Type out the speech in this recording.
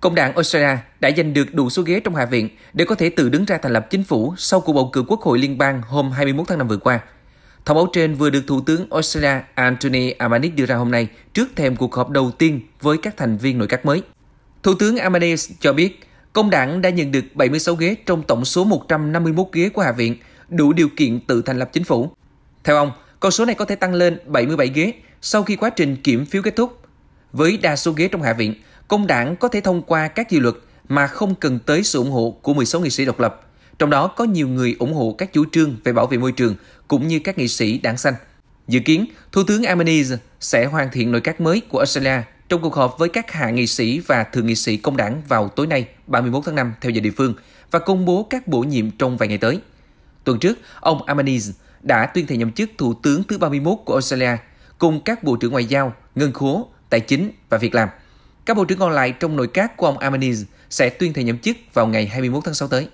Công đảng Australia đã giành được đủ số ghế trong Hạ viện để có thể tự đứng ra thành lập chính phủ sau cuộc bầu cử Quốc hội liên bang hôm 21 tháng 5 vừa qua. Thông báo trên vừa được Thủ tướng Australia Anthony Albanese đưa ra hôm nay trước thềm cuộc họp đầu tiên với các thành viên nội các mới. Thủ tướng Albanese cho biết, công đảng đã nhận được 76 ghế trong tổng số 151 ghế của Hạ viện, đủ điều kiện tự thành lập chính phủ. Theo ông, con số này có thể tăng lên 77 ghế sau khi quá trình kiểm phiếu kết thúc. Với đa số ghế trong Hạ viện, công đảng có thể thông qua các dự luật mà không cần tới sự ủng hộ của 16 nghị sĩ độc lập, trong đó có nhiều người ủng hộ các chủ trương về bảo vệ môi trường cũng như các nghị sĩ đảng xanh. Dự kiến, Thủ tướng Albanese sẽ hoàn thiện nội các mới của Australia trong cuộc họp với các hạ nghị sĩ và thượng nghị sĩ công đảng vào tối nay 31 tháng 5 theo giờ địa phương và công bố các bổ nhiệm trong vài ngày tới. Tuần trước, ông Albanese đã tuyên thệ nhậm chức Thủ tướng thứ 31 của Australia cùng các Bộ trưởng Ngoại giao, Ngân khố, Tài chính và Việc làm – các bộ trưởng còn lại trong nội các của ông Albanese sẽ tuyên thệ nhậm chức vào ngày 21 tháng 6 tới.